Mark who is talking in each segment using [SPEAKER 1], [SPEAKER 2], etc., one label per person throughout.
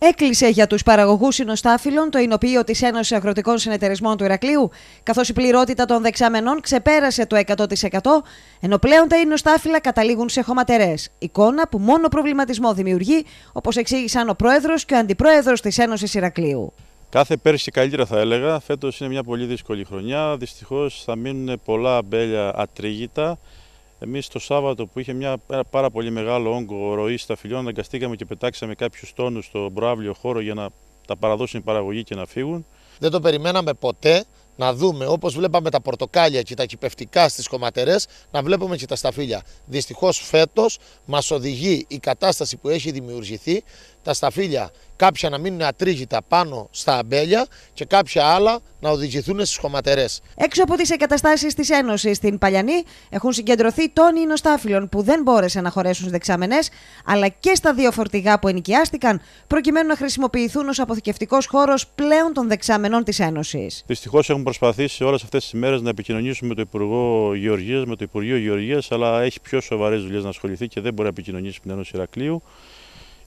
[SPEAKER 1] Έκλεισε για τους παραγωγούς συνοστάφυλων το εινοποιείο της Ένωσης Αγροτικών Συνεταιρισμών του Ηρακλείου, καθώς η πληρότητα των δεξαμενών ξεπέρασε το 100%, ενώ πλέον τα εινοστάφυλλα καταλήγουν σε χωματερές. Εικόνα που μόνο προβληματισμό δημιουργεί, όπως εξήγησαν ο πρόεδρος και ο αντιπρόεδρος της Ένωσης Ηρακλείου.
[SPEAKER 2] Κάθε πέρσι καλύτερα θα έλεγα. Φέτος είναι μια πολύ δύσκολη χρονιά. Δυστυχώς θα μείνουν πολλά μπέλια ατρίγητα. Εμείς το Σάββατο που είχε μια, πάρα πολύ μεγάλο όγκο ροή στα φιλιών, αναγκαστήκαμε και πετάξαμε κάποιους τόνους στο προάβλιο χώρο για να τα παραδώσουν η παραγωγή και να φύγουν.
[SPEAKER 3] Δεν το περιμέναμε ποτέ να δούμε όπως βλέπαμε τα πορτοκάλια και τα κυπευτικά στις κομματερέ, να βλέπουμε και τα σταφύλια. Δυστυχώς φέτος μας οδηγεί η κατάσταση που έχει δημιουργηθεί τα σταφύλια, κάποια να μείνουν ατρίγητα πάνω στα αμπέλια και κάποια άλλα να οδηγηθούν στις χωματερές.
[SPEAKER 1] Έξω από τις εγκαταστάσεις της Ένωσης στην Παλιανή έχουν συγκεντρωθεί τόνοι νοστάφυλλων που δεν μπόρεσαν να χωρέσουν στι δεξαμενές, αλλά και στα δύο φορτηγά που ενοικιάστηκαν, προκειμένου να χρησιμοποιηθούν ως αποθηκευτικός χώρος πλέον των δεξαμενών της Ένωσης.
[SPEAKER 2] Δυστυχώς έχουν προσπαθήσει όλες αυτές τις μέρες να επικοινωνήσουμε με το Υπουργό Γεωργίας, με το Υπουργείο Γεωργίας, αλλά έχει πιο σοβαρές δουλειές να ασχοληθεί και δεν μπορεί να επικοινωνήσει με την Ένωση Ηρακλείου.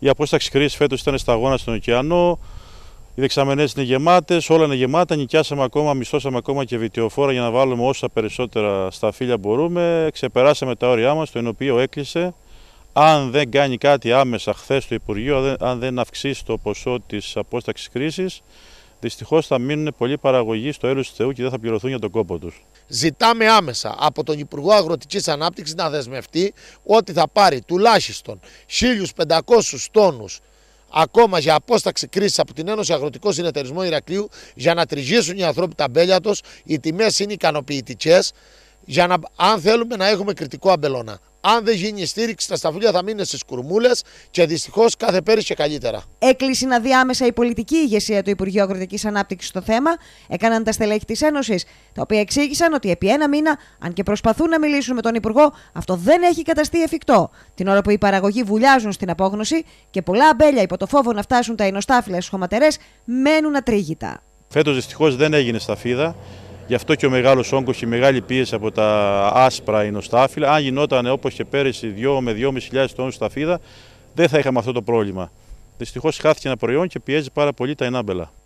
[SPEAKER 2] Η απόσταξη κρίση φέτος ήταν αγώνα στον ωκεανό. Οι δεξαμενές είναι γεμάτες, όλα είναι γεμάτα. Νοικιάσαμε ακόμα, μισθώσαμε ακόμα και βιτιοφόρα για να βάλουμε όσα περισσότερα στα φύλλα μπορούμε. Ξεπεράσαμε τα όρια μας, το οποίο έκλεισε. Αν δεν κάνει κάτι άμεσα χθες το Υπουργείο, αν δεν αυξήσει το ποσό της απόσταξης κρίση, δυστυχώς θα μείνουν πολλοί παραγωγοί στο έλο του Θεού και δεν θα πληρωθούν για τον κόπο τους. Ζητάμε άμεσα από τον Υπουργό Αγροτικής Ανάπτυξης να δεσμευτεί
[SPEAKER 3] ότι θα πάρει τουλάχιστον 1.500 τόνους ακόμα για απόσταξη κρίσης από την Ένωση Αγροτικών Συνεταιρισμών Ηρακλείου για να τριγίσουν οι άνθρωποι τα μπέλια τους. Οι τιμές είναι ικανοποιητικές για να, αν θέλουμε να έχουμε κριτικό αμπελώνα. Αν δεν γίνει στήριξη τα σταφύλια, θα μείνουν στις κουρμούλες και δυστυχώς κάθε πέρυσι και καλύτερα.
[SPEAKER 1] Έκλεισε να δει άμεσα η πολιτική ηγεσία του Υπουργείου Αγροτικής Ανάπτυξης στο θέμα. Έκαναν τα στελέχη της Ένωσης, τα οποία εξήγησαν ότι επί ένα μήνα, αν και προσπαθούν να μιλήσουν με τον Υπουργό, αυτό δεν έχει καταστεί εφικτό. Την ώρα που οι παραγωγοί βουλιάζουν στην απόγνωση και πολλά αμπέλια υπό το φόβο να φτάσουν τα ενοστάφυλλα στους χωματερές μένουν ατρίγητα.
[SPEAKER 2] Φέτος δυστυχώς δεν έγινε σταφίδα. Γι' αυτό και ο μεγάλος όγκος και η μεγάλη πίεση από τα άσπρα εινοστάφυλλα. Αν γινόταν όπως και πέρυσι 2 με 2.500 τόνου σταφίδα, δεν θα είχαμε αυτό το πρόβλημα. Δυστυχώς χάθηκε ένα προϊόν και πιέζει πάρα πολύ τα ενάμπελα.